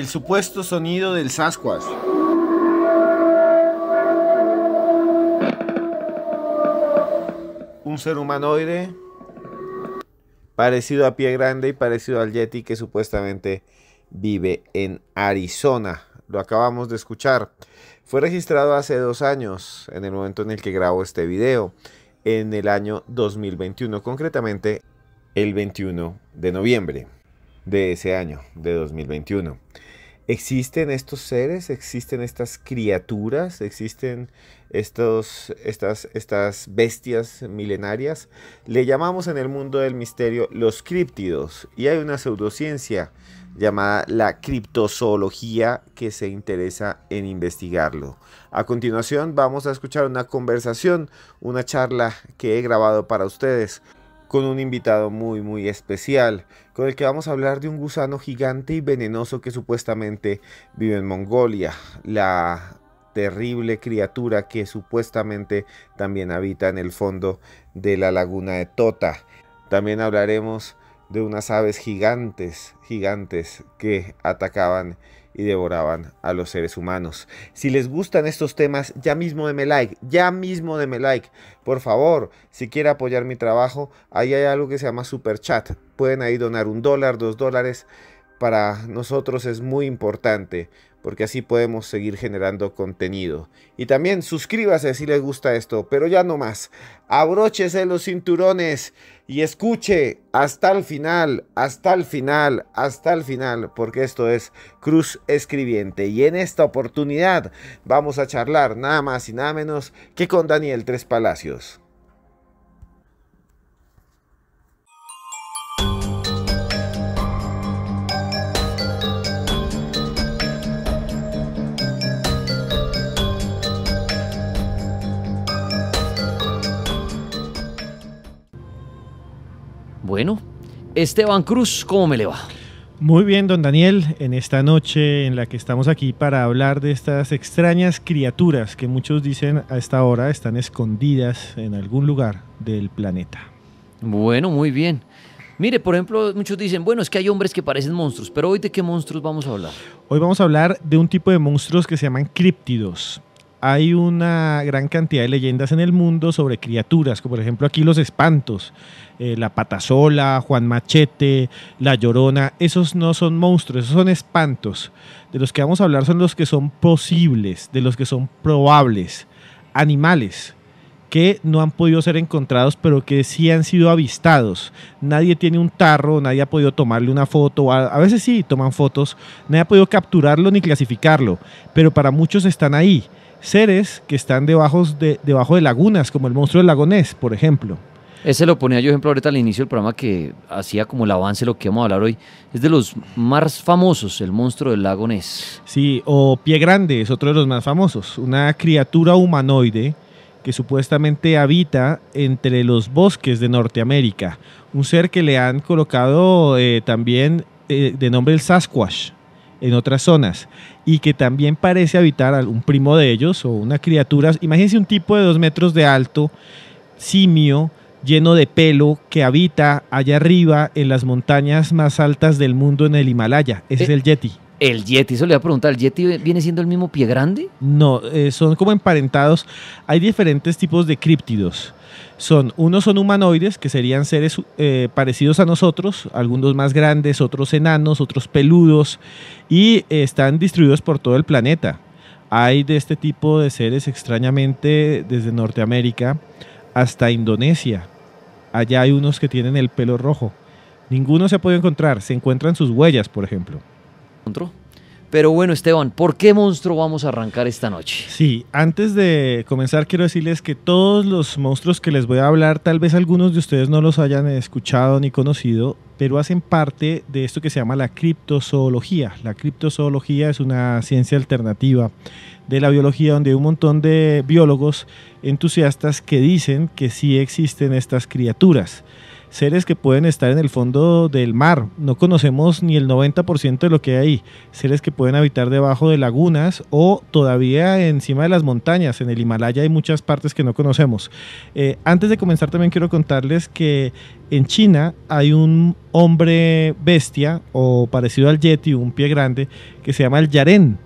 el supuesto sonido del Sasquatch. Un ser humanoide parecido a Pie Grande y parecido al Yeti que supuestamente vive en Arizona. Lo acabamos de escuchar. Fue registrado hace dos años, en el momento en el que grabo este video, en el año 2021, concretamente el 21 de noviembre de ese año, de 2021. Existen estos seres, existen estas criaturas, existen estos, estas, estas bestias milenarias. Le llamamos en el mundo del misterio los críptidos y hay una pseudociencia llamada la criptozoología que se interesa en investigarlo. A continuación vamos a escuchar una conversación, una charla que he grabado para ustedes con un invitado muy muy especial con el que vamos a hablar de un gusano gigante y venenoso que supuestamente vive en Mongolia, la terrible criatura que supuestamente también habita en el fondo de la laguna de Tota. También hablaremos de unas aves gigantes, gigantes que atacaban y devoraban a los seres humanos. Si les gustan estos temas, ya mismo denme like, ya mismo denme like. Por favor, si quiere apoyar mi trabajo, ahí hay algo que se llama Super Chat. Pueden ahí donar un dólar, dos dólares. Para nosotros es muy importante porque así podemos seguir generando contenido. Y también suscríbase si les gusta esto, pero ya no más. Abróchese los cinturones y escuche hasta el final, hasta el final, hasta el final, porque esto es Cruz Escribiente. Y en esta oportunidad vamos a charlar nada más y nada menos que con Daniel Tres Palacios. Bueno, Esteban Cruz, ¿cómo me le va? Muy bien, don Daniel, en esta noche en la que estamos aquí para hablar de estas extrañas criaturas que muchos dicen a esta hora están escondidas en algún lugar del planeta. Bueno, muy bien. Mire, por ejemplo, muchos dicen, bueno, es que hay hombres que parecen monstruos, pero hoy de qué monstruos vamos a hablar? Hoy vamos a hablar de un tipo de monstruos que se llaman críptidos hay una gran cantidad de leyendas en el mundo sobre criaturas, como por ejemplo aquí los espantos, eh, la patasola, Juan Machete, la llorona, esos no son monstruos, esos son espantos. De los que vamos a hablar son los que son posibles, de los que son probables, animales que no han podido ser encontrados, pero que sí han sido avistados. Nadie tiene un tarro, nadie ha podido tomarle una foto, a, veces sí toman fotos, nadie ha podido capturarlo ni clasificarlo, pero para muchos están ahí seres que están debajo de, debajo de lagunas, como el monstruo del lagonés, por ejemplo. Ese lo ponía yo, ejemplo, ahorita al inicio del programa que hacía como el avance lo que vamos a hablar hoy. Es de los más famosos, el monstruo del lago Sí, o Pie Grande es otro de los más famosos. Una criatura humanoide que supuestamente habita entre los bosques de Norteamérica. Un ser que le han colocado eh, también eh, de nombre el Sasquatch en otras zonas y que también parece habitar algún un primo de ellos o una criatura. Imagínense un tipo de dos metros de alto, simio, lleno de pelo, que habita allá arriba en las montañas más altas del mundo en el Himalaya. Ese eh, es el Yeti. El Yeti, eso le voy a preguntar, ¿el Yeti viene siendo el mismo pie grande? No, eh, son como emparentados. Hay diferentes tipos de críptidos. Son, unos son humanoides, que serían seres eh, parecidos a nosotros, algunos más grandes, otros enanos, otros peludos, y están distribuidos por todo el planeta. Hay de este tipo de seres extrañamente desde Norteamérica hasta Indonesia. Allá hay unos que tienen el pelo rojo. Ninguno se ha podido encontrar, se encuentran sus huellas, por ejemplo. Pero bueno, Esteban, ¿por qué monstruo vamos a arrancar esta noche? Sí, antes de comenzar quiero decirles que todos los monstruos que les voy a hablar, tal vez algunos de ustedes no los hayan escuchado ni conocido, pero hacen parte de esto que se llama la criptozoología. La criptozoología es una ciencia alternativa de la biología donde hay un montón de biólogos entusiastas que dicen que sí existen estas criaturas seres que pueden estar en el fondo del mar. No conocemos ni el 90% de lo que hay Seres que pueden habitar debajo de lagunas o todavía encima de las montañas. En el Himalaya hay muchas partes que no conocemos. Eh, antes de comenzar también quiero contarles que en China hay un hombre bestia o parecido al Yeti, un pie grande, que se llama el Yaren.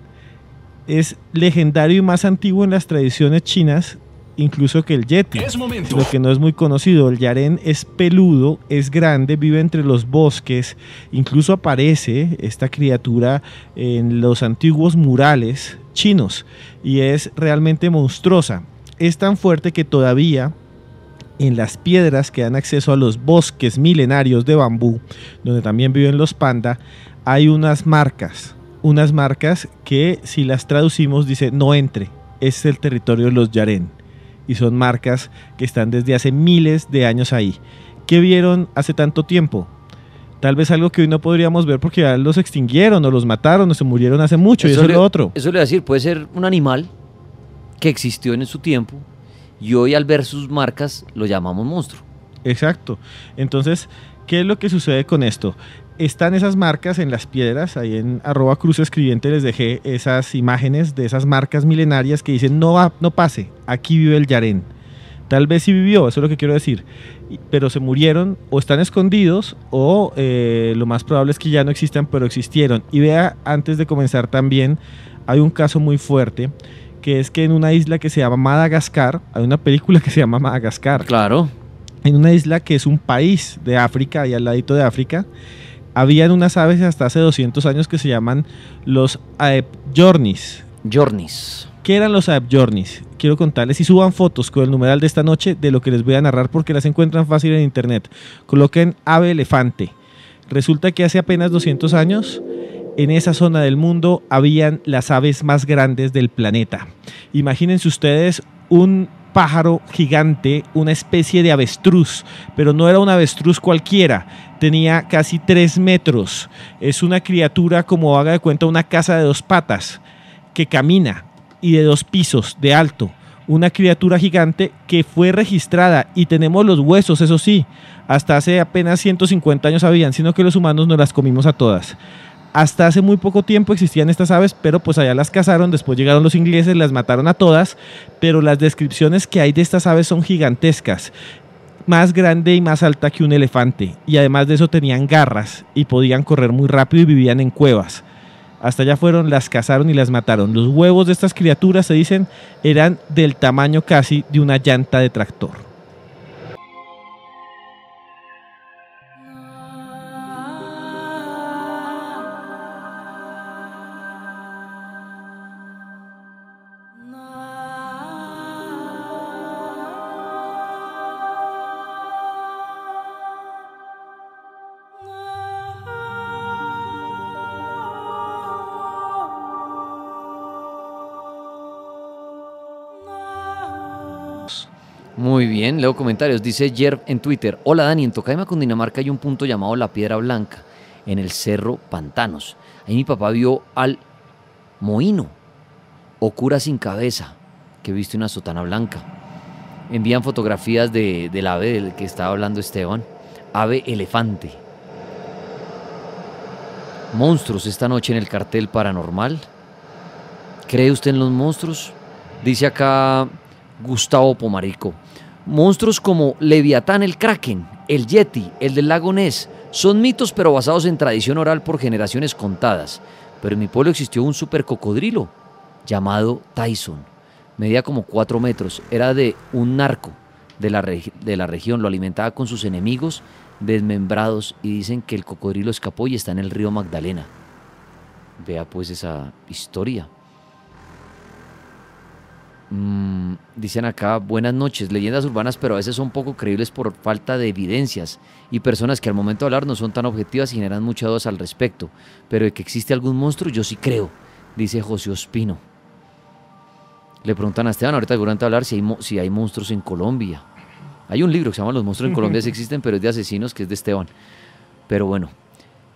Es legendario y más antiguo en las tradiciones chinas incluso que el yeti, lo que no es muy conocido. El Yaren es peludo, es grande, vive entre los bosques, incluso aparece esta criatura en los antiguos murales chinos y es realmente monstruosa. Es tan fuerte que todavía en las piedras que dan acceso a los bosques milenarios de bambú, donde también viven los panda, hay unas marcas, unas marcas que si las traducimos dice no entre, es el territorio de los Yaren y son marcas que están desde hace miles de años ahí. ¿Qué vieron hace tanto tiempo? Tal vez algo que hoy no podríamos ver porque ya los extinguieron o los mataron o se murieron hace mucho y eso es lo otro. Eso le voy a decir, puede ser un animal que existió en su tiempo y hoy al ver sus marcas lo llamamos monstruo. Exacto. Entonces, ¿qué es lo que sucede con esto? están esas marcas en las piedras, ahí en arroba cruz escribiente les dejé esas imágenes de esas marcas milenarias que dicen no, va, no pase, aquí vive el Yaren Tal vez sí vivió, eso es lo que quiero decir, pero se murieron o están escondidos o eh, lo más probable es que ya no existan, pero existieron. Y vea, antes de comenzar también, hay un caso muy fuerte que es que en una isla que se llama Madagascar, hay una película que se llama Madagascar. Claro. En una isla que es un país de África, y al ladito de África, habían unas aves hasta hace 200 años que se llaman los Aepjornis. Jornis. ¿Qué eran los Aepjornis? Quiero contarles y suban fotos con el numeral de esta noche de lo que les voy a narrar porque las encuentran fácil en internet. Coloquen ave elefante. Resulta que hace apenas 200 años en esa zona del mundo habían las aves más grandes del planeta. Imagínense ustedes un pájaro gigante, una especie de avestruz, pero no era un avestruz cualquiera, tenía casi tres metros. Es una criatura, como haga de cuenta, una casa de dos patas que camina y de dos pisos de alto. Una criatura gigante que fue registrada y tenemos los huesos, eso sí. Hasta hace apenas 150 años habían, sino que los humanos nos las comimos a todas. Hasta hace muy poco tiempo existían estas aves, pero pues allá las cazaron, después llegaron los ingleses, las mataron a todas, pero las descripciones que hay de estas aves son gigantescas más grande y más alta que un elefante. Y además de eso tenían garras y podían correr muy rápido y vivían en cuevas. Hasta allá fueron, las cazaron y las mataron. Los huevos de estas criaturas, se dicen, eran del tamaño casi de una llanta de tractor. Muy bien, leo comentarios. Dice Jerv en Twitter, hola Dani, en Tocaima, Dinamarca hay un punto llamado La Piedra Blanca, en el Cerro Pantanos. Ahí mi papá vio al mohino o cura sin cabeza, que viste una sotana blanca. Envían fotografías de, del ave del que estaba hablando Esteban, ave elefante. Monstruos esta noche en el cartel paranormal. ¿Cree usted en los monstruos? Dice acá Gustavo Pomarico. Monstruos como Leviatán el Kraken, el Yeti, el del lago Ness, son mitos pero basados en tradición oral por generaciones contadas. Pero en mi pueblo existió un super cocodrilo llamado Tyson. Medía como 4 metros, era de un narco de de la región, lo alimentaba con sus enemigos desmembrados y dicen que el cocodrilo escapó y está en el río Magdalena. Vea pues esa historia. Mm, dicen acá, buenas noches, leyendas urbanas, pero a veces son poco creíbles por falta de evidencias y personas que al momento de hablar no son tan objetivas y generan muchas dudas al respecto. Pero de que existe algún monstruo, yo sí creo, dice José Ospino. Le preguntan a Esteban, ahorita durante hablar si hay, si hay monstruos en Colombia. Hay un libro que se llama Los monstruos en Colombia, si existen, pero es de asesinos, que es de Esteban. Pero bueno,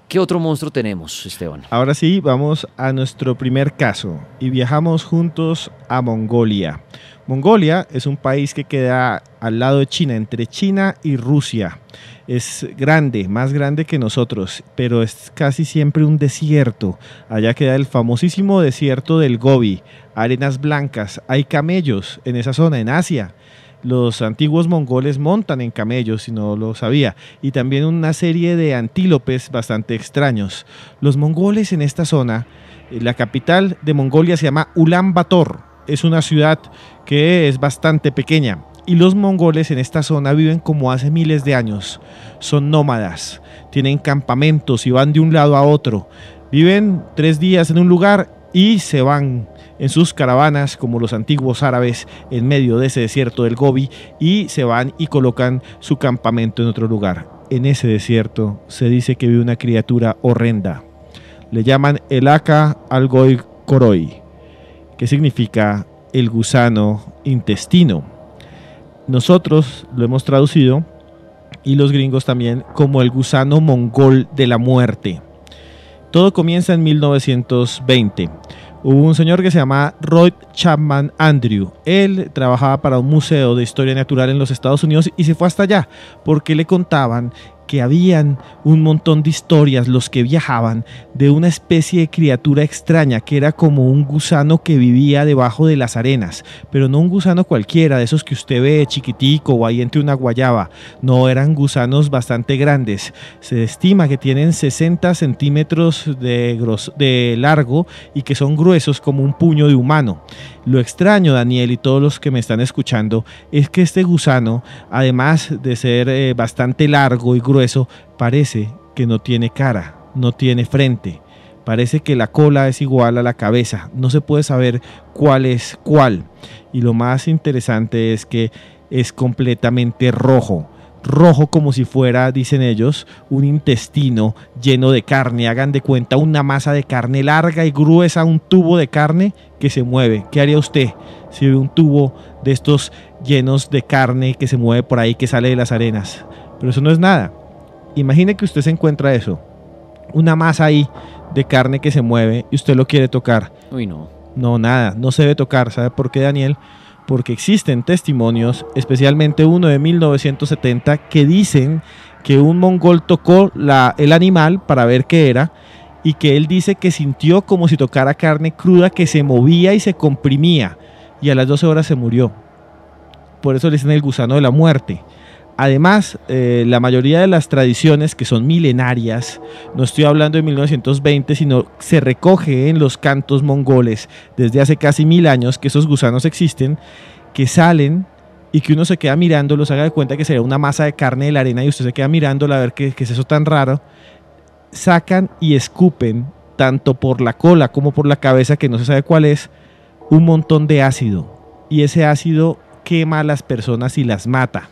¿Qué otro monstruo tenemos, Esteban? Ahora sí, vamos a nuestro primer caso y viajamos juntos a Mongolia. Mongolia es un país que queda al lado de China, entre China y Rusia. Es grande, más grande que nosotros, pero es casi siempre un desierto. Allá queda el famosísimo desierto del Gobi, arenas blancas, hay camellos en esa zona, en Asia. Los antiguos mongoles montan en camellos, si no lo sabía, y también una serie de antílopes bastante extraños. Los mongoles en esta zona, eh, la capital de Mongolia se llama Ulan Bator. Es una ciudad que es bastante pequeña, y los mongoles en esta zona viven como hace miles de años. Son nómadas, tienen campamentos y van de un lado a otro. Viven tres días en un lugar y se van en sus caravanas como los antiguos árabes en medio de ese desierto del Gobi y se van y colocan su campamento en otro lugar. En ese desierto se dice que vive una criatura horrenda. Le llaman el Aka Algoy Koroi, que significa el gusano intestino. Nosotros lo hemos traducido y los gringos también como el gusano mongol de la muerte. Todo comienza en 1920 hubo un señor que se llamaba Roy Chapman Andrew. Él trabajaba para un museo de historia natural en los Estados Unidos y se fue hasta allá porque le contaban que habían un montón de historias los que viajaban de una especie de criatura extraña que era como un gusano que vivía debajo de las arenas, pero no un gusano cualquiera, de esos que usted ve chiquitico o ahí entre una guayaba, no eran gusanos bastante grandes. Se estima que tienen 60 centímetros de, gros de largo y que son gruesos como un puño de humano. Lo extraño, Daniel, y todos los que me están escuchando, es que este gusano, además de ser eh, bastante largo y grueso, eso parece que no tiene cara, no tiene frente. Parece que la cola es igual a la cabeza, no se puede saber cuál es cuál. Y lo más interesante es que es completamente rojo rojo como si fuera, dicen ellos, un intestino lleno de carne. Hagan de cuenta una masa de carne larga y gruesa, un tubo de carne que se mueve. ¿Qué haría usted si ve un tubo de estos llenos de carne que se mueve por ahí, que sale de las arenas? Pero eso no es nada imagine que usted se encuentra eso, una masa ahí de carne que se mueve y usted lo quiere tocar. Uy, no. No, nada, no se debe tocar. ¿Sabe por qué, Daniel? Porque existen testimonios, especialmente uno de 1970, que dicen que un mongol tocó la, el animal para ver qué era y que él dice que sintió como si tocara carne cruda que se movía y se comprimía y a las 12 horas se murió. Por eso le dicen el gusano de la muerte. Además, eh, la mayoría de las tradiciones que son milenarias, no estoy hablando de 1920, sino se recoge en los cantos mongoles desde hace casi mil años que esos gusanos existen, que salen y que uno se queda mirándolos, haga de cuenta que sería una masa de carne de la arena y usted se queda mirándola a ver qué es eso tan raro, sacan y escupen, tanto por la cola como por la cabeza, que no se sabe cuál es, un montón de ácido. Y ese ácido quema a las personas y las mata.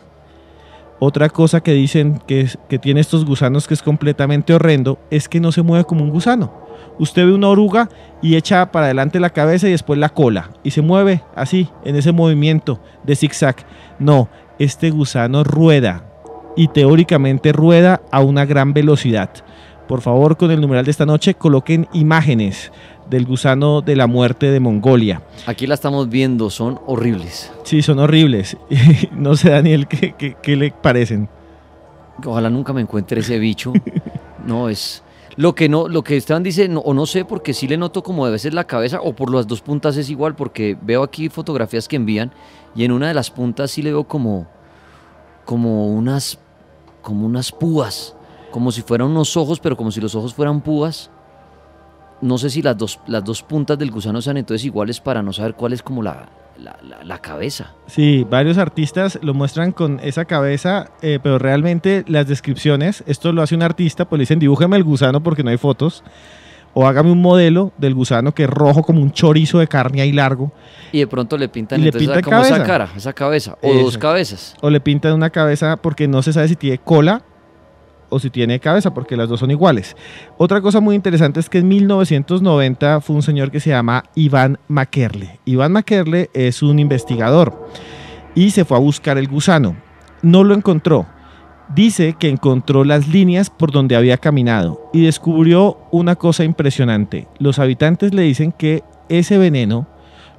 Otra cosa que dicen que, tiene estos gusanos que es completamente horrendo es que no se mueve como un gusano. Usted ve una oruga y echa para adelante la cabeza y después la cola y se mueve así, en ese movimiento de zigzag. No, este gusano rueda y teóricamente rueda a una gran velocidad. Por favor, con el numeral de esta noche coloquen imágenes del gusano de la muerte de Mongolia. Aquí la estamos viendo, son horribles. Sí, son horribles. no sé, Daniel, ¿qué, qué, le parecen? Ojalá nunca me encuentre ese bicho. No, es... Lo que no, lo que Esteban dice, o no sé, porque sí le noto como de veces la cabeza, o por las dos puntas es igual, porque veo aquí fotografías que envían, y en una de las puntas sí le veo como, como unas, como unas púas, como si fueran unos ojos, pero como si los ojos fueran púas no sé si las dos, las dos puntas del gusano sean entonces iguales para no saber cuál es como la, la, cabeza. Sí, varios artistas lo muestran con esa cabeza, eh, pero realmente las descripciones, esto lo hace un artista, pues le dicen dibújame el gusano porque no hay fotos. O hágame un modelo del gusano que es rojo como un chorizo de carne ahí largo. Y de pronto le pintan, como esa cara, esa cabeza, o dos cabezas. O le pintan una cabeza porque no se sabe si tiene cola o si tiene cabeza, porque las dos son iguales. Otra cosa muy interesante es que en 1990 fue un señor que se llama Iván Maquerle Iván Maquerle es un investigador y se fue a buscar el gusano. No lo encontró. Dice que encontró las líneas por donde había caminado y descubrió una cosa impresionante. Los habitantes le dicen que ese veneno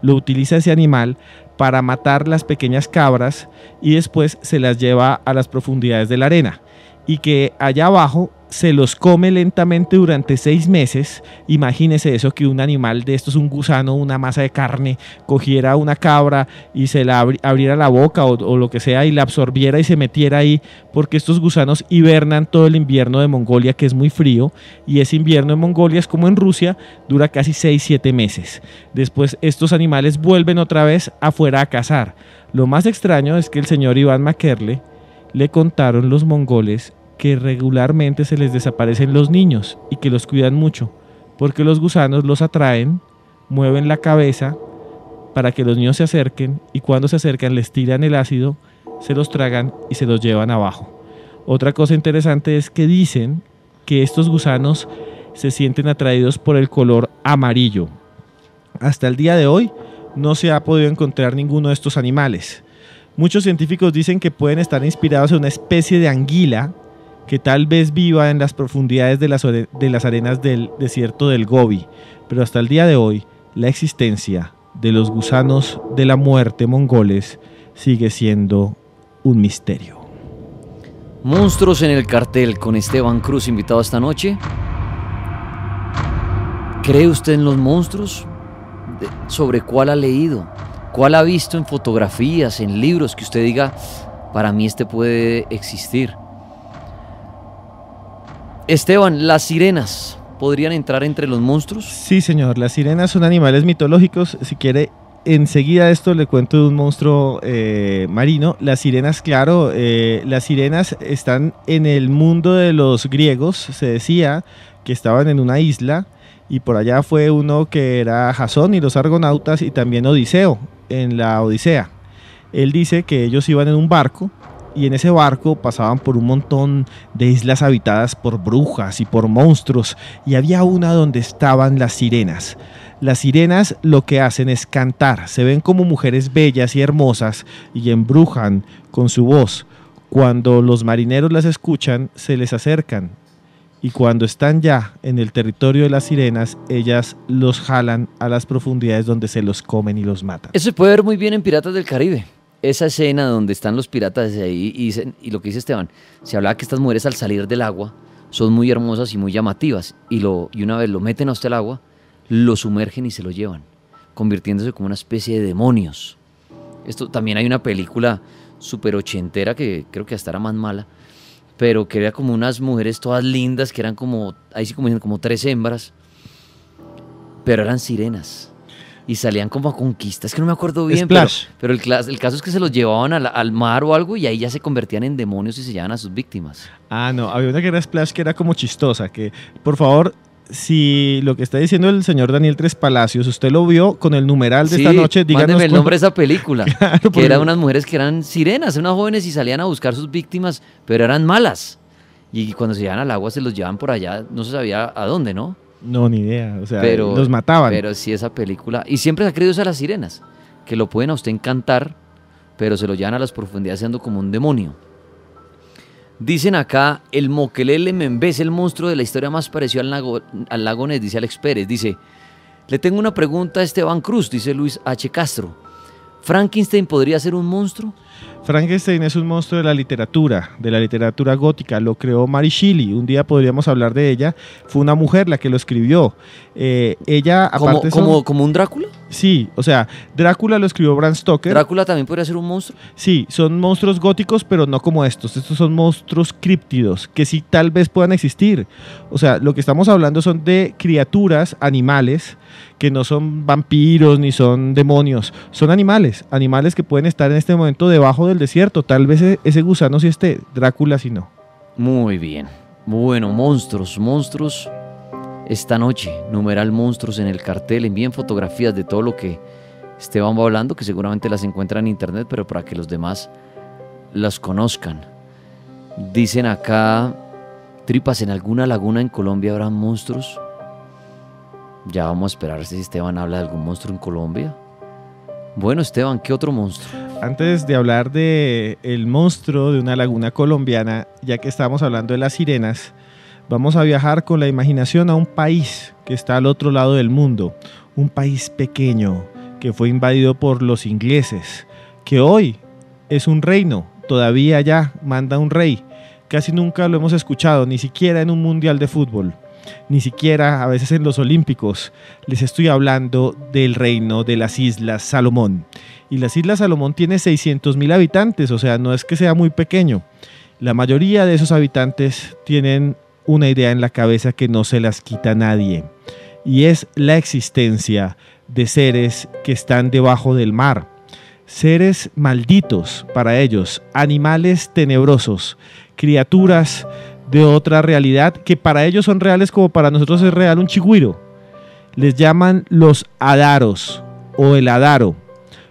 lo utiliza ese animal para matar las pequeñas cabras y después se las lleva a las profundidades de la arena y que allá abajo se los come lentamente durante seis meses. Imagínese eso que un animal de estos, un gusano, una masa de carne, cogiera una cabra y se la abriera la boca o, lo que sea y la absorbiera y se metiera ahí, porque estos gusanos hibernan todo el invierno de Mongolia, que es muy frío, y ese invierno en Mongolia es como en Rusia, dura casi seis, siete meses. Después estos animales vuelven otra vez afuera a cazar. Lo más extraño es que el señor Iván Makerle le contaron los mongoles que regularmente se les desaparecen los niños y que los cuidan mucho, porque los gusanos los atraen, mueven la cabeza para que los niños se acerquen y cuando se acercan les tiran el ácido, se los tragan y se los llevan abajo. Otra cosa interesante es que dicen que estos gusanos se sienten atraídos por el color amarillo. Hasta el día de hoy no se ha podido encontrar ninguno de estos animales. Muchos científicos dicen que pueden estar inspirados en una especie de anguila que tal vez viva en las profundidades de las, arenas del desierto del Gobi, pero hasta el día de hoy la existencia de los gusanos de la muerte mongoles sigue siendo un misterio. Monstruos en el cartel con Esteban Cruz invitado esta noche. ¿Cree usted en los monstruos? ¿Sobre cuál ha leído? ¿Cuál ha visto en fotografías, en libros que usted diga, para mí este puede existir? Esteban, las sirenas. ¿Podrían entrar entre los monstruos? Sí, señor. Las sirenas son animales mitológicos. Si quiere, enseguida esto le cuento de un monstruo eh, marino. Las sirenas, claro, eh, las sirenas están en el mundo de los griegos. Se decía que estaban en una isla y por allá fue uno que era Jasón y los argonautas y también Odiseo en la Odisea. Él dice que ellos iban en un barco y en ese barco pasaban por un montón de islas habitadas por brujas y por monstruos y había una donde estaban las sirenas. Las sirenas lo que hacen es cantar, se ven como mujeres bellas y hermosas y embrujan con su voz. Cuando los marineros las escuchan, se les acercan y cuando están ya en el territorio de las sirenas, ellas los jalan a las profundidades donde se los comen y los matan. Eso se puede ver muy bien en Piratas del Caribe esa escena donde están los piratas ahí y, lo que dice Esteban, se hablaba que estas mujeres al salir del agua son muy hermosas y muy llamativas y, lo, y una vez lo meten hasta el agua, lo sumergen y se lo llevan, convirtiéndose como una especie de demonios. Esto también hay una película super ochentera que creo que hasta era más mala, pero que era como unas mujeres todas lindas que eran como, ahí como como tres hembras, pero eran sirenas y salían como a conquistas, que no me acuerdo bien. Pero, el, caso es que se los llevaban al, mar o algo y ahí ya se convertían en demonios y se llevaban a sus víctimas. Ah, no, había una que era Splash que era como chistosa, que por favor, si lo que está diciendo el señor Daniel Tres Palacios, usted lo vio con el numeral de esta noche, dígame. el nombre de esa película, que eran unas mujeres que eran sirenas, unas jóvenes y salían a buscar sus víctimas, pero eran malas. Y cuando se llevan al agua se los llevan por allá, no se sabía a dónde, ¿no? No, ni idea. O sea, pero, los mataban. Pero sí, esa película. Y siempre se ha creído a las sirenas, que lo pueden a usted encantar, pero se lo llevan a las profundidades siendo como un demonio. Dicen acá, el Moquelele Membés, el monstruo de la historia más parecido al, lago, al Lagones, dice Alex Pérez. Dice, le tengo una pregunta a Esteban Cruz, dice Luis H. Castro. ¿Frankenstein podría ser un monstruo? Frankenstein es un monstruo de la literatura, de la literatura gótica. Lo creó Mary Shelley. Un día podríamos hablar de ella. Fue una mujer la que lo escribió. Eh, ella, aparte. ¿Como, como un Drácula? Sí, o sea, Drácula lo escribió Bram Stoker. ¿Drácula también podría ser un monstruo? Sí, son monstruos góticos, pero no como estos. Estos son monstruos críptidos, que sí tal vez puedan existir. O sea, lo que estamos hablando son de criaturas, animales, que no son vampiros ni son demonios. Son animales, animales que pueden estar en este momento debajo de del desierto. Tal vez e-, ese gusano si esté, Drácula si no. Muy bien. Bueno, monstruos, monstruos. Esta noche, numeral monstruos en el cartel. Envíen fotografías de todo lo que Esteban va hablando, que seguramente las encuentran en internet, pero para que los demás las conozcan. Dicen acá, tripas, ¿en alguna laguna en Colombia habrá monstruos? Ya vamos a esperar si Esteban habla de algún monstruo en Colombia. Bueno, Esteban, ¿qué otro monstruo? Antes de hablar de el monstruo de una laguna colombiana, ya que estamos hablando de las sirenas, vamos a viajar con la imaginación a un país que está al otro lado del mundo, un país pequeño que fue invadido por los ingleses, que hoy es un reino, todavía ya manda un rey. Casi nunca lo hemos escuchado, ni siquiera en un mundial de fútbol ni siquiera a veces en los Olímpicos. Les estoy hablando del reino de las Islas Salomón. Y las Islas Salomón tiene 600.000 habitantes, o sea, no es que sea muy pequeño. La mayoría de esos habitantes tienen una idea en la cabeza que no se las quita nadie, y es la existencia de seres que están debajo del mar, seres malditos para ellos, animales tenebrosos, criaturas de otra realidad que para ellos son reales como para nosotros es real un chigüiro. Les llaman los adaros o el adaro.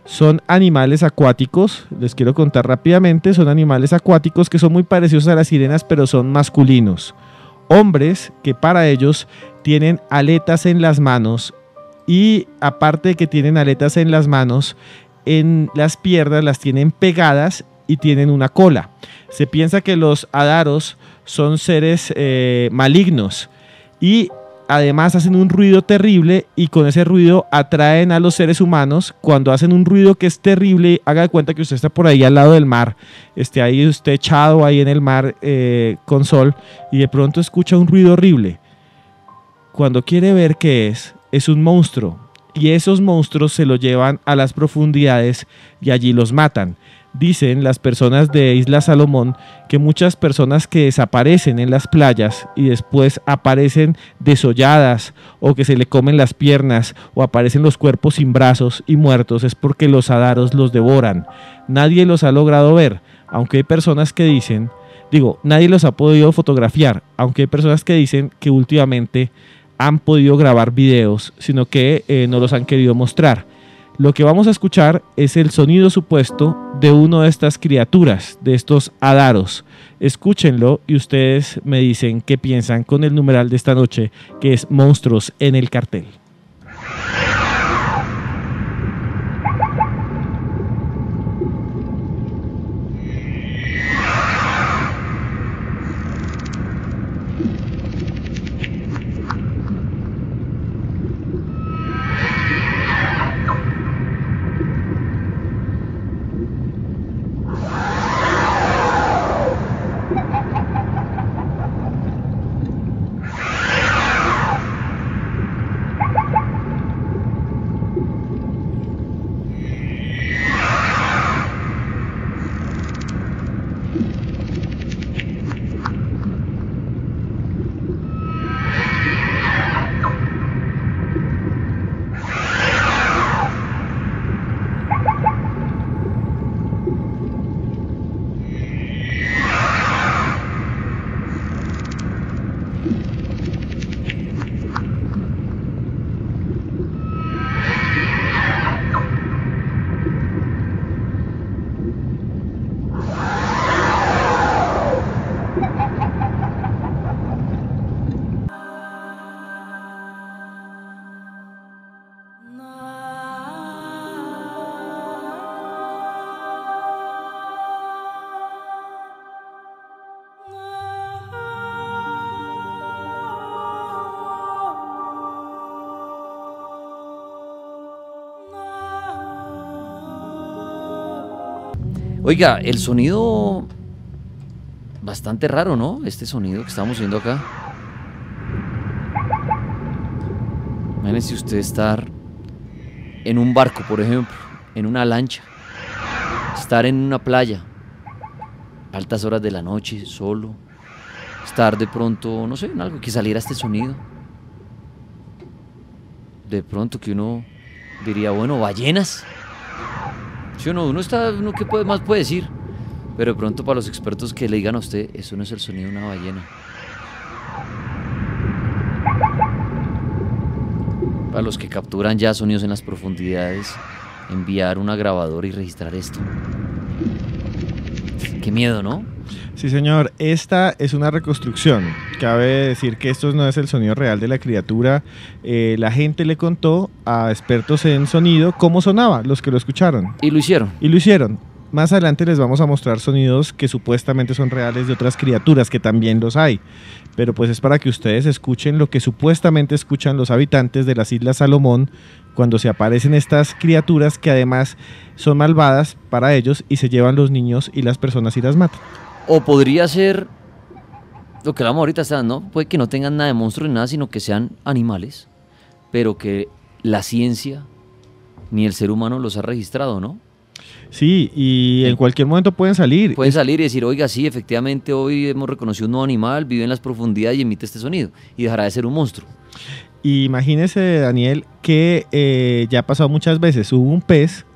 Son animales acuáticos, les quiero contar rápidamente, son animales acuáticos que son muy parecidos a las sirenas pero son masculinos. Hombres que para ellos tienen aletas en las manos y aparte de que tienen aletas en las manos, en las piernas las tienen pegadas y tienen una cola. Se piensa que los adaros son seres eh, malignos y además hacen un ruido terrible y con ese ruido atraen a los seres humanos. Cuando hacen un ruido que es terrible, haga de cuenta que usted está por ahí al lado del mar, esté ahí usted echado ahí en el mar eh, con sol y de pronto escucha un ruido horrible. Cuando quiere ver qué es, es un monstruo. Y esos monstruos se lo llevan a las profundidades y allí los matan. Dicen las personas de Isla Salomón que muchas personas que desaparecen en las playas y después aparecen desolladas o que se le comen las piernas o aparecen los cuerpos sin brazos y muertos es porque los adaros los devoran. Nadie los ha logrado ver, aunque hay personas que dicen, digo, nadie los ha podido fotografiar, aunque hay personas que dicen que últimamente han podido grabar videos, sino que eh, no los han querido mostrar lo que vamos a escuchar es el sonido supuesto de una de estas criaturas, de estos adaros. Escúchenlo y ustedes me dicen qué piensan con el numeral de esta noche, que es Monstruos en el cartel. Oiga, el sonido... Bastante raro, ¿no? Este sonido que estamos viendo acá. Imagínense usted estar en un barco, por ejemplo, en una lancha, estar en una playa, altas horas de la noche, solo, estar de pronto, no sé, en algo que saliera este sonido. De pronto que uno diría, bueno, ballenas. ¿Sí o no? Uno está, uno qué puede, más puede decir. Pero de pronto para los expertos que le digan a usted, eso no es el sonido de una ballena. Para los que capturan ya sonidos en las profundidades, enviar una grabadora y registrar esto. Qué miedo, ¿no? Sí, señor. Esta es una reconstrucción. Cabe decir que esto no es el sonido real de la criatura. Eh, la gente le contó a expertos en sonido cómo sonaba, los que lo escucharon. Y lo hicieron. Y lo hicieron. Más adelante les vamos a mostrar sonidos que supuestamente son reales de otras criaturas, que también los hay. Pero pues es para que ustedes escuchen lo que supuestamente escuchan los habitantes de las Islas Salomón cuando se aparecen estas criaturas que además son malvadas para ellos y se llevan los niños y las personas y las matan. O podría ser lo que hablamos ahorita, ¿no? Puede que no tengan nada de monstruo ni nada, sino que sean animales, pero que la ciencia ni el ser humano los ha registrado, ¿no? Sí, y en cualquier momento pueden salir. Pueden salir y decir, oiga, sí, efectivamente hoy hemos reconocido un nuevo animal, vive en las profundidades y emite este sonido, y dejará de ser un monstruo. imagínese, Daniel, que eh, ya ha pasado muchas veces, hubo un pez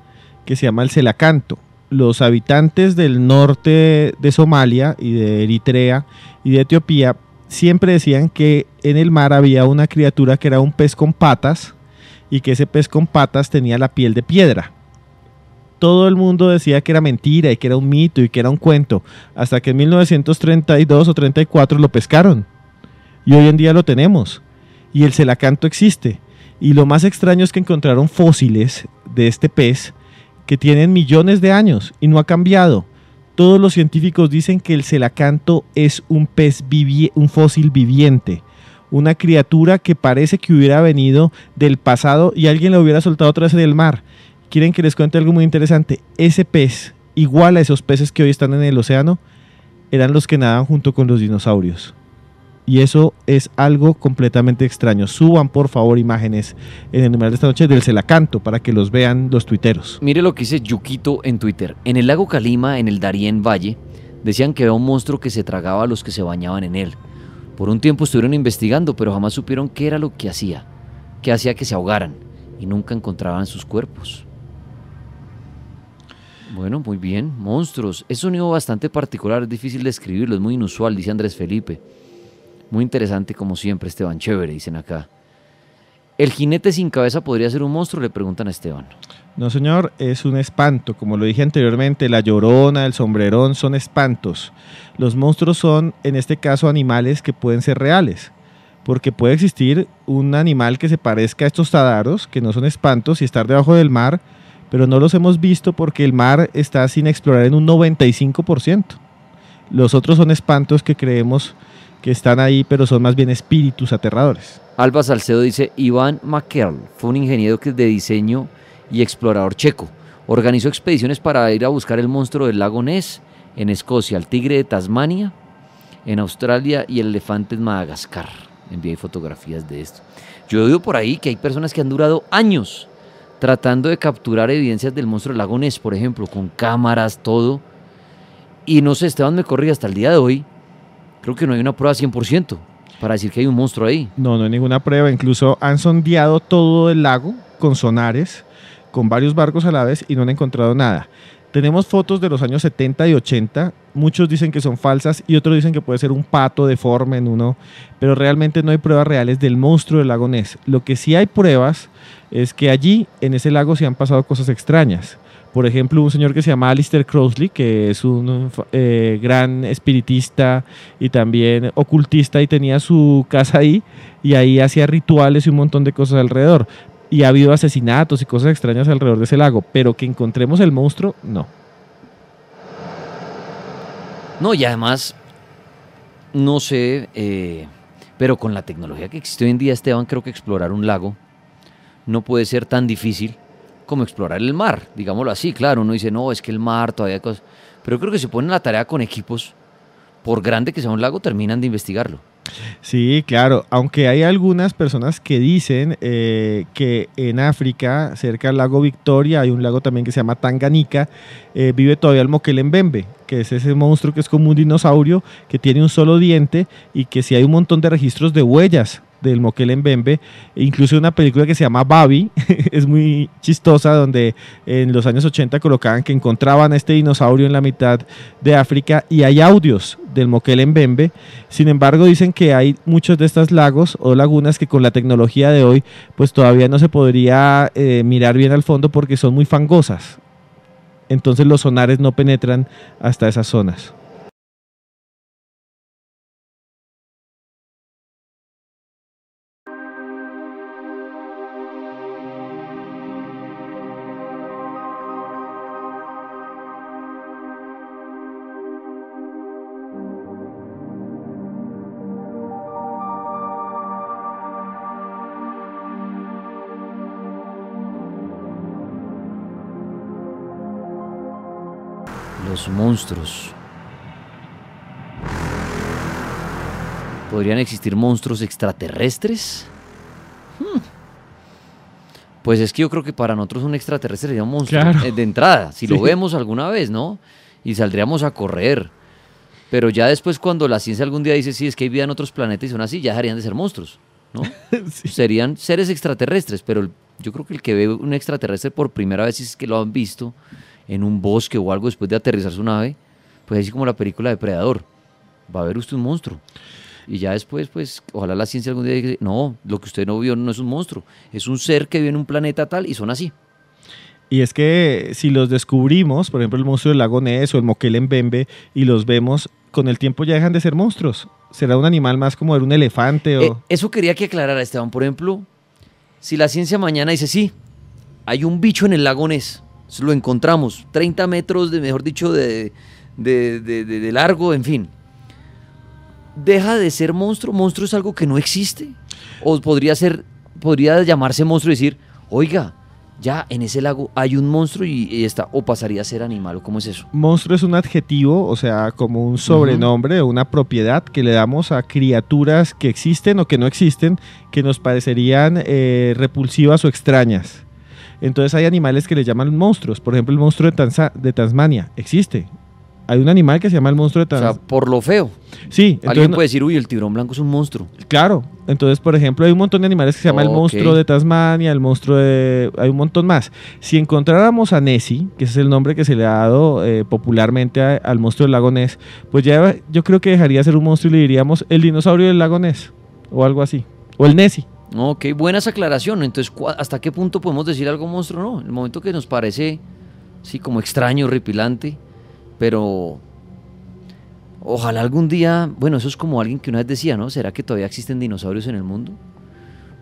que se llama el celacanto los habitantes del norte de Somalia y de Eritrea y de Etiopía siempre decían que en el mar había una criatura que era un pez con patas y que ese pez con patas tenía la piel de piedra. Todo el mundo decía que era mentira y que era un mito y que era un cuento, hasta que en 1932 o 34 lo pescaron. Y hoy en día lo tenemos. Y el celacanto existe. Y lo más extraño es que encontraron fósiles de este pez que tienen millones de años y no ha cambiado. Todos los científicos dicen que el celacanto es un pez un fósil viviente, una criatura que parece que hubiera venido del pasado y alguien la hubiera soltado otra vez en el mar. Quieren que les cuente algo muy interesante. Ese pez, igual a esos peces que hoy están en el océano, eran los que nadaban junto con los dinosaurios. Y eso es algo completamente extraño. Suban por favor imágenes en el numeral de esta noche del Celacanto para que los vean los tuiteros. Mire lo que dice Yuquito en Twitter. En el lago Calima, en el Darien Valle, decían que había un monstruo que se tragaba a los que se bañaban en él. Por un tiempo estuvieron investigando, pero jamás supieron qué era lo que hacía, qué hacía que se ahogaran y nunca encontraban sus cuerpos. Bueno, muy bien, monstruos. Es un sonido bastante particular, es difícil de describirlo, es muy inusual, dice Andrés Felipe. Muy interesante como siempre, Esteban. Chévere, dicen acá. ¿El jinete sin cabeza podría ser un monstruo? Le preguntan a Esteban. No, señor, es un espanto. Como lo dije anteriormente, la llorona, el sombrerón son espantos. Los monstruos son, en este caso, animales que pueden ser reales. Porque puede existir un animal que se parezca a estos tadaros, que no son espantos, y estar debajo del mar, pero no los hemos visto porque el mar está sin explorar en un 95%. Los otros son espantos que creemos que están ahí, pero son más bien espíritus aterradores. Alba Salcedo dice, Iván Makerl fue un ingeniero de diseño y explorador checo. Organizó expediciones para ir a buscar el monstruo del lago Ness en Escocia, el tigre de Tasmania en Australia y el elefante en Madagascar. Envié fotografías de esto. Yo digo por ahí que hay personas que han durado años tratando de capturar evidencias del monstruo del lago Ness, por ejemplo, con cámaras, todo. Y no sé, Esteban me corría hasta el día de hoy creo que no hay una prueba 100% para decir que hay un monstruo ahí. No, no hay ninguna prueba. Incluso han sondeado todo el lago con sonares, con varios barcos a la vez y no han encontrado nada. Tenemos fotos de los años 70 y 80. Muchos dicen que son falsas y otros dicen que puede ser un pato deforme en uno, pero realmente no hay pruebas reales del monstruo del lago Ness. Lo que sí hay pruebas es que allí, en ese lago, se han pasado cosas extrañas. Por ejemplo, un señor que se llama Alistair Crosley, que es un eh, gran espiritista y también ocultista y tenía su casa ahí y ahí hacía rituales y un montón de cosas alrededor. Y ha habido asesinatos y cosas extrañas alrededor de ese lago, pero que encontremos el monstruo, no. No, y además, no sé, eh, pero con la tecnología que existe hoy en día, Esteban, creo que explorar un lago no puede ser tan difícil como explorar el mar, digámoslo así, claro, uno dice, no, es que el mar todavía hay cosas, pero creo que se ponen la tarea con equipos, por grande que sea un lago, terminan de investigarlo. Sí, claro, aunque hay algunas personas que dicen eh, que en África, cerca del lago Victoria, hay un lago también que se llama Tanganica, eh, vive todavía el Moquelembembe, que es ese monstruo que es como un dinosaurio, que tiene un solo diente y que si hay un montón de registros de huellas del Moquel Bembe, e incluso una película que se llama Babi, es muy chistosa, donde en los años 80 colocaban que encontraban a este dinosaurio en la mitad de África y hay audios del Moquel Bembe. sin embargo dicen que hay muchos de estos lagos o lagunas que con la tecnología de hoy pues todavía no se podría eh, mirar bien al fondo porque son muy fangosas, entonces los sonares no penetran hasta esas zonas. monstruos. ¿Podrían existir monstruos extraterrestres? Hmm. Pues es que yo creo que para nosotros un extraterrestre sería un monstruo de entrada, si lo vemos alguna vez, ¿no? Y saldríamos a correr. Pero ya después cuando la ciencia algún día dice, sí, es que hay vida en otros planetas y son así, ya dejarían de ser monstruos, ¿no? Serían seres extraterrestres, pero yo creo que el que ve un extraterrestre por primera vez, es que lo han visto, en un bosque o algo después de aterrizar su nave, pues así como la película Depredador, va a ver usted un monstruo. Y ya después, pues, ojalá la ciencia algún día diga, no, lo que usted no vio no es un monstruo, es un ser que vive en un planeta tal y son así. Y es que si los descubrimos, por ejemplo, el monstruo del lago o el moquel en Bembe, y los vemos, con el tiempo ya dejan de ser monstruos. Será un animal más como era un elefante o... Eh, eso quería que aclarara Esteban. Por ejemplo, si la ciencia mañana dice, sí, hay un bicho en el lago Ness, lo encontramos, 30 metros, de, mejor dicho, de, largo, en fin. Deja de ser monstruo, monstruo es algo que no existe. O podría ser, podría llamarse monstruo y decir, oiga, ya en ese lago hay un monstruo y, está, o pasaría a ser animal, o cómo es eso. Monstruo es un adjetivo, o sea, como un sobrenombre o una propiedad que le damos a criaturas que existen o que no existen, que nos parecerían eh, repulsivas o extrañas. Entonces hay animales que le llaman monstruos. Por ejemplo, el monstruo de, de Tasmania existe. Hay un animal que se llama el monstruo de Tasmania. O sea, por lo feo. Sí. Alguien puede decir, uy, el tiburón blanco es un monstruo. Claro. Entonces, por ejemplo, hay un montón de animales que se llama el monstruo de Tasmania, el monstruo de... Hay un montón más. Si encontráramos a Nessie, que es el nombre que se le ha dado eh, popularmente al monstruo del lago Ness, pues ya yo creo que dejaría de ser un monstruo y le diríamos el dinosaurio del lago Ness o algo así. O el Nessie. Ok, buenas aclaraciones. Entonces, ¿hasta qué punto podemos decir algo monstruo? No, el momento que nos parece, sí, como extraño, horripilante, pero ojalá algún día, bueno, eso es como alguien que una vez decía, ¿no? ¿Será que todavía existen dinosaurios en el mundo?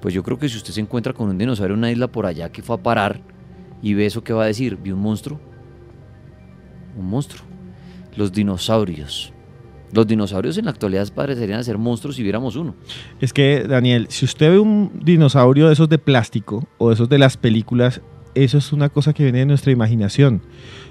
Pues yo creo que si usted se encuentra con un dinosaurio en una isla por allá que fue a parar y ve eso, ¿qué va a decir? ¿Vi un monstruo? Un monstruo. Los dinosaurios los dinosaurios en la actualidad parecerían ser monstruos si viéramos uno. Es que, Daniel, si usted ve un dinosaurio de esos de plástico o de esos de las películas, eso es una cosa que viene de nuestra imaginación.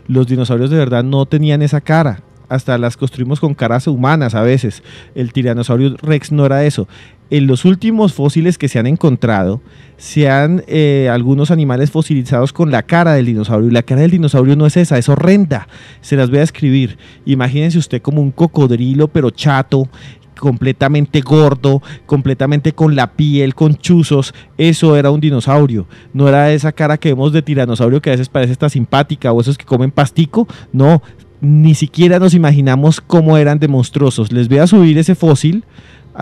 Los dinosaurios de verdad no tenían esa cara hasta las construimos con caras humanas a veces. El tiranosaurio rex no era eso. En los últimos fósiles que se han encontrado, se han eh, algunos animales fosilizados con la cara del dinosaurio. Y la cara del dinosaurio no es esa, es horrenda. Se las voy a escribir. Imagínense usted como un cocodrilo, pero chato, completamente gordo, completamente con la piel, con chuzos. Eso era un dinosaurio. No era esa cara que vemos de tiranosaurio que a veces parece esta simpática o esos que comen pastico. No, ni siquiera nos imaginamos cómo eran de monstruosos. Les voy a subir ese fósil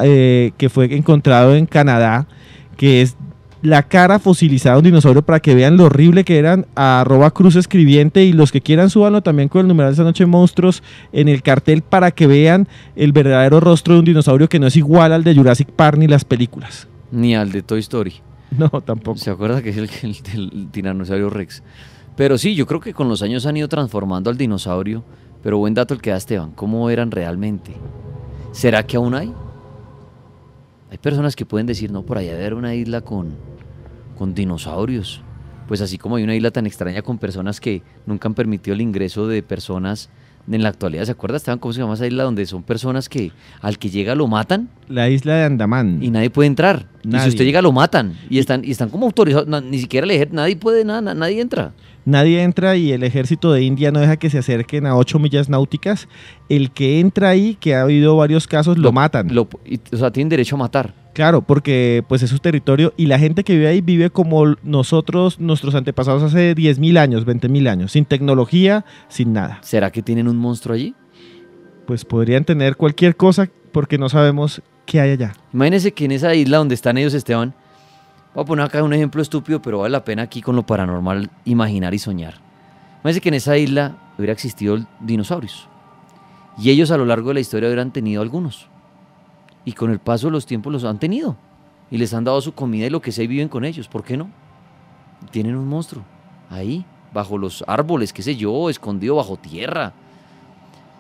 eh, que fue encontrado en Canadá, que es la cara fosilizada de un dinosaurio para que vean lo horrible que eran. arroba cruz escribiente y los que quieran súbanlo también con el numeral de esa noche monstruos en el cartel para que vean el verdadero rostro de un dinosaurio que no es igual al de Jurassic Park ni las películas. Ni al de Toy Story. No, tampoco. ¿Se acuerda que es el, del el tiranosaurio Rex? Pero sí, yo creo que con los años han ido transformando al dinosaurio, pero buen dato el que da Esteban, ¿cómo eran realmente? ¿Será que aún hay? Hay personas que pueden decir, no, por allá haber una isla con, con dinosaurios. Pues así como hay una isla tan extraña con personas que nunca han permitido el ingreso de personas en la actualidad, ¿se acuerda Esteban, cómo se llama esa isla donde son personas que al que llega lo matan? La isla de Andamán. Y nadie puede entrar. Y si usted llega lo matan. Y están, y están como autorizados, ni siquiera le nadie puede, nada, nadie entra. Nadie entra y el ejército de India no deja que se acerquen a 8 millas náuticas. El que entra ahí, que ha habido varios casos, lo, matan. Lo, o sea, tienen derecho a matar. Claro, porque pues es su territorio y la gente que vive ahí vive como nosotros, nuestros antepasados hace 10.000 años, 20.000 años, sin tecnología, sin nada. ¿Será que tienen un monstruo allí? Pues podrían tener cualquier cosa porque no sabemos qué hay allá. Imagínense que en esa isla donde están ellos, Esteban, Voy a poner acá un ejemplo estúpido, pero vale la pena aquí con lo paranormal imaginar y soñar. Me que en esa isla hubiera existido dinosaurios. Y ellos a lo largo de la historia hubieran tenido algunos. Y con el paso de los tiempos los han tenido. Y les han dado su comida y lo que sea y viven con ellos. ¿Por qué no? Tienen un monstruo ahí, bajo los árboles, qué sé yo, escondido bajo tierra.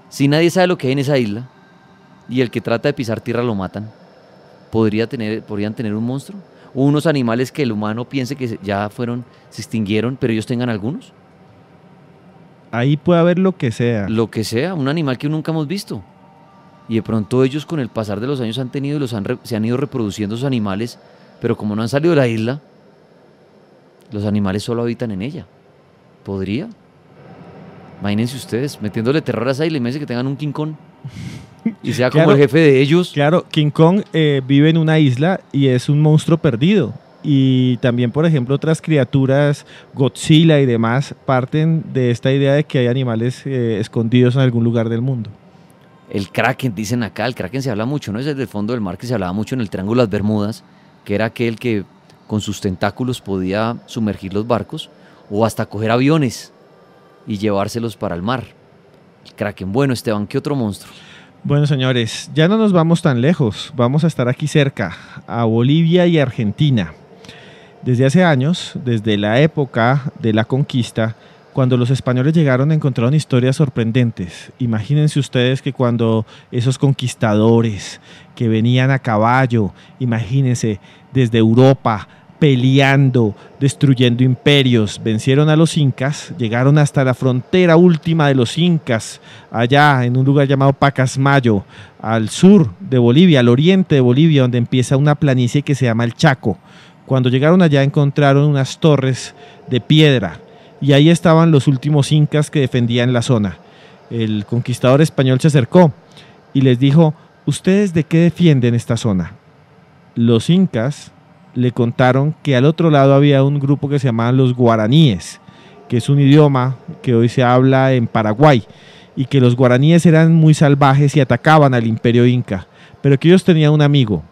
Si nadie sabe lo que hay en esa isla y el que trata de pisar tierra lo matan, ¿podría tener, ¿podrían tener un monstruo? unos animales que el humano piense que ya fueron, se extinguieron, pero ellos tengan algunos? Ahí puede haber lo que sea. Lo que sea, un animal que nunca hemos visto. Y de pronto ellos con el pasar de los años han tenido los se han ido reproduciendo sus animales, pero como no han salido de la isla, los animales solo habitan en ella. ¿Podría? Imagínense ustedes, metiéndole terror a esa isla y me dice que tengan un quincón y sea como el jefe de ellos. Claro, King Kong eh, vive en una isla y es un monstruo perdido. Y también, por ejemplo, otras criaturas, Godzilla y demás, parten de esta idea de que hay animales eh, escondidos en algún lugar del mundo. El Kraken, dicen acá, el Kraken se habla mucho, ¿no? Es desde el fondo del mar que se hablaba mucho en el Triángulo de las Bermudas, que era aquel que con sus tentáculos podía sumergir los barcos o hasta coger aviones y llevárselos para el mar. Bueno, Esteban, ¿qué otro monstruo? Bueno, señores, ya no nos vamos tan lejos. Vamos a estar aquí cerca, a Bolivia y Argentina. Desde hace años, desde la época de la conquista, cuando los españoles llegaron encontraron historias sorprendentes. Imagínense ustedes que cuando esos conquistadores que venían a caballo, imagínense, desde Europa peleando, destruyendo imperios, vencieron a los incas, llegaron hasta la frontera última de los incas, allá en un lugar llamado Pacasmayo, al sur de Bolivia, al oriente de Bolivia, donde empieza una planicie que se llama el Chaco. Cuando llegaron allá encontraron unas torres de piedra y ahí estaban los últimos incas que defendían la zona. El conquistador español se acercó y les dijo, ¿ustedes de qué defienden esta zona? Los incas le contaron que al otro lado había un grupo que se llamaban los guaraníes, que es un idioma que hoy se habla en Paraguay, y que los guaraníes eran muy salvajes y atacaban al imperio inca, pero que ellos tenían un amigo,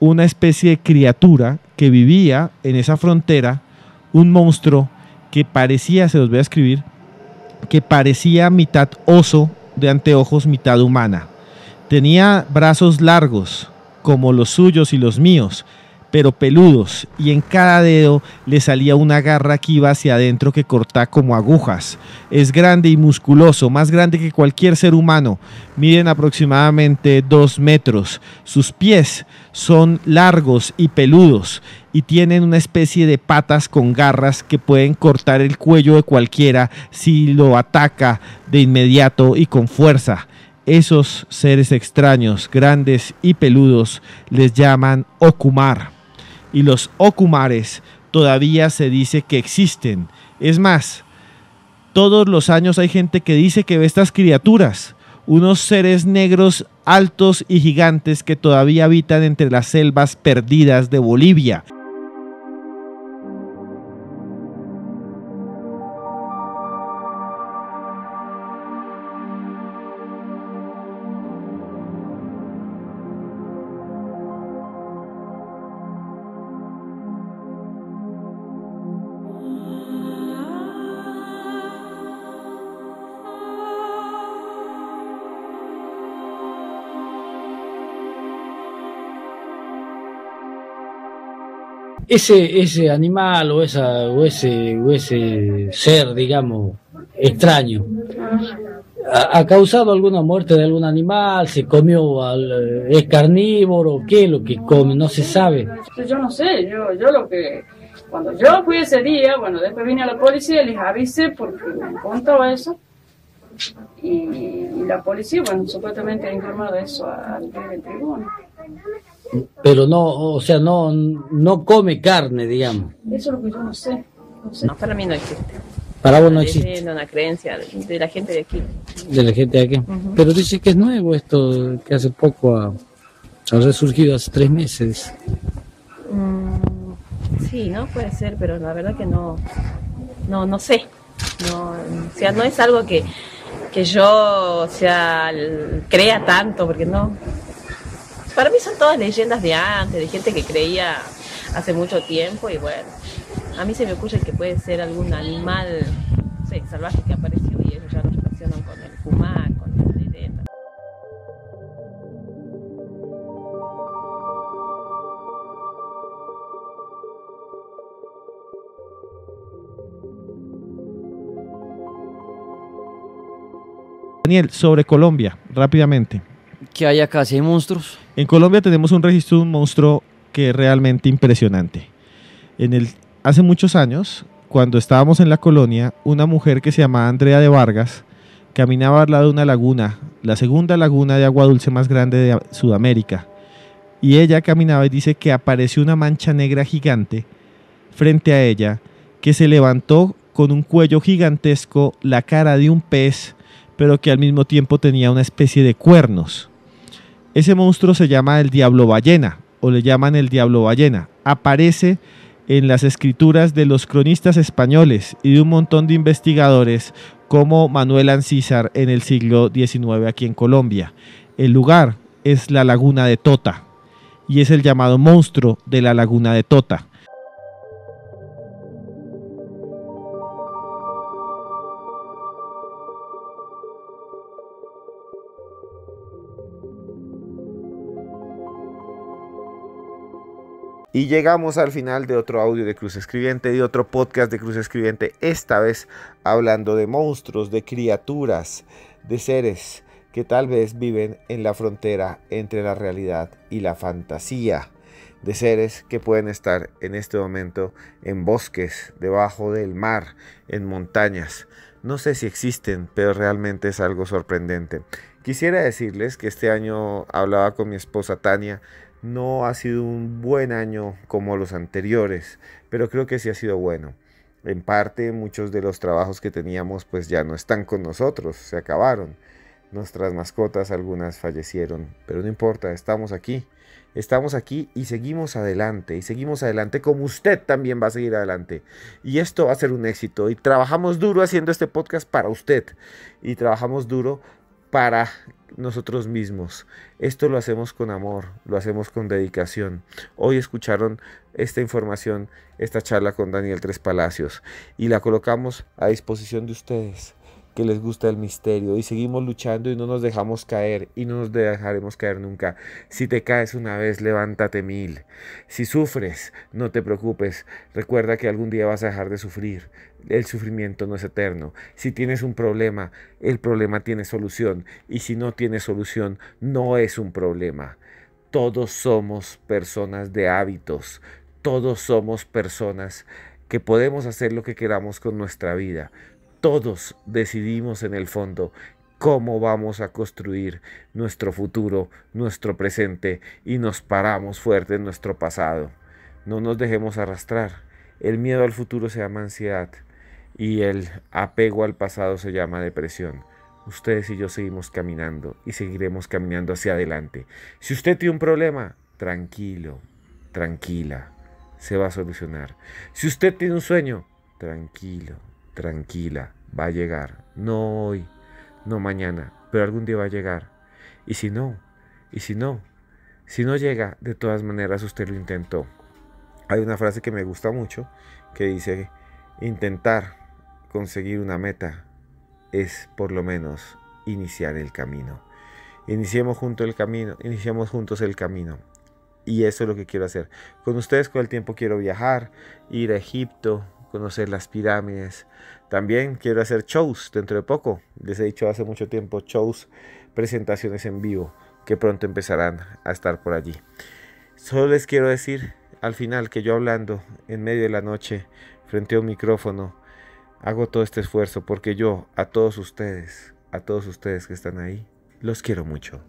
una especie de criatura que vivía en esa frontera, un monstruo que parecía, se los voy a escribir, que parecía mitad oso de anteojos, mitad humana. Tenía brazos largos, como los suyos y los míos, pero peludos, y en cada dedo le salía una garra que iba hacia adentro que corta como agujas. Es grande y musculoso, más grande que cualquier ser humano. Miden aproximadamente 2 metros. Sus pies son largos y peludos y tienen una especie de patas con garras que pueden cortar el cuello de cualquiera si lo ataca de inmediato y con fuerza. Esos seres extraños, grandes y peludos, les llaman Okumar y los okumares todavía se dice que existen. Es más, todos los años hay gente que dice que ve estas criaturas, unos seres negros altos y gigantes que todavía habitan entre las selvas perdidas de Bolivia. ese, ese animal o, esa, ese, ese ser, digamos, extraño, ha, causado alguna muerte de algún animal, se comió, al, eh, es carnívoro, qué es lo que come, no se sabe. Yo no sé, yo, yo lo que... Cuando yo fui ese día, bueno, después vine a la policía y les avisé porque me contó eso. Y, la policía, bueno, supuestamente ha informado eso al, al tribunal. Pero no, o sea, no, no come carne, digamos. Eso es lo que yo no sé. No para mí no existe. Para vos no existe. Es una creencia de la gente de aquí. De la gente de aquí. Pero dice que es nuevo esto, que hace poco ha, resurgido hace tres meses. Mm, sí, ¿no? Puede ser, pero la verdad que no, no, no sé. o sea, no es algo que, que yo, o sea, crea tanto, porque no, para mí son todas leyendas de antes, de gente que creía hace mucho tiempo y bueno, a mí se me ocurre que puede ser algún animal salvaje que apareció y ellos ya nos relacionan con el humano. Daniel, sobre Colombia, rápidamente. Que haya acá? monstruos? En Colombia tenemos un registro de un monstruo que es realmente impresionante. En el, hace muchos años, cuando estábamos en la colonia, una mujer que se llamaba Andrea de Vargas caminaba al lado de una laguna, la segunda laguna de agua dulce más grande de Sudamérica. Y ella caminaba y dice que apareció una mancha negra gigante frente a ella que se levantó con un cuello gigantesco, la cara de un pez, pero que al mismo tiempo tenía una especie de cuernos. Ese monstruo se llama el diablo ballena o le llaman el diablo ballena. Aparece en las escrituras de los cronistas españoles y de un montón de investigadores como Manuel Ancísar en el siglo XIX aquí en Colombia. El lugar es la laguna de Tota y es el llamado monstruo de la laguna de Tota. Y llegamos al final de otro audio de Cruz Escribiente y otro podcast de Cruz Escribiente, esta vez hablando de monstruos, de criaturas, de seres que tal vez viven en la frontera entre la realidad y la fantasía, de seres que pueden estar en este momento en bosques, debajo del mar, en montañas. No sé si existen, pero realmente es algo sorprendente. Quisiera decirles que este año hablaba con mi esposa Tania no ha sido un buen año como los anteriores, pero creo que sí ha sido bueno. En parte muchos de los trabajos que teníamos pues ya no están con nosotros, se acabaron. Nuestras mascotas, algunas fallecieron, pero no importa, estamos aquí. Estamos aquí y seguimos adelante, y seguimos adelante como usted también va a seguir adelante. Y esto va a ser un éxito, y trabajamos duro haciendo este podcast para usted, y trabajamos duro para nosotros mismos. Esto lo hacemos con amor, lo hacemos con dedicación. Hoy escucharon esta información, esta charla con Daniel Tres Palacios y la colocamos a disposición de ustedes que les gusta el misterio y seguimos luchando y no nos dejamos caer y no nos dejaremos caer nunca. Si te caes una vez, levántate mil. Si sufres, no te preocupes. Recuerda que algún día vas a dejar de sufrir. El sufrimiento no es eterno. Si tienes un problema, el problema tiene solución. Y si no tiene solución, no es un problema. Todos somos personas de hábitos. Todos somos personas que podemos hacer lo que queramos con nuestra vida todos decidimos en el fondo cómo vamos a construir nuestro futuro, nuestro presente y nos paramos fuerte en nuestro pasado. No nos dejemos arrastrar. El miedo al futuro se llama ansiedad y el apego al pasado se llama depresión. Ustedes y yo seguimos caminando y seguiremos caminando hacia adelante. Si usted tiene un problema, tranquilo, tranquila, se va a solucionar. Si usted tiene un sueño, tranquilo, tranquila, va a llegar. No hoy, no mañana, pero algún día va a llegar. Y si no, y si no, si no llega, de todas maneras usted lo intentó. Hay una frase que me gusta mucho que dice, intentar conseguir una meta es por lo menos iniciar el camino. Iniciemos juntos el camino, iniciemos juntos el camino. Y eso es lo que quiero hacer. Con ustedes con el tiempo quiero viajar, ir a Egipto, conocer las pirámides. También quiero hacer shows dentro de poco. Les he dicho hace mucho tiempo shows, presentaciones en vivo, que pronto empezarán a estar por allí. Solo les quiero decir al final que yo hablando en medio de la noche frente a un micrófono, hago todo este esfuerzo porque yo a todos ustedes, a todos ustedes que están ahí, los quiero mucho.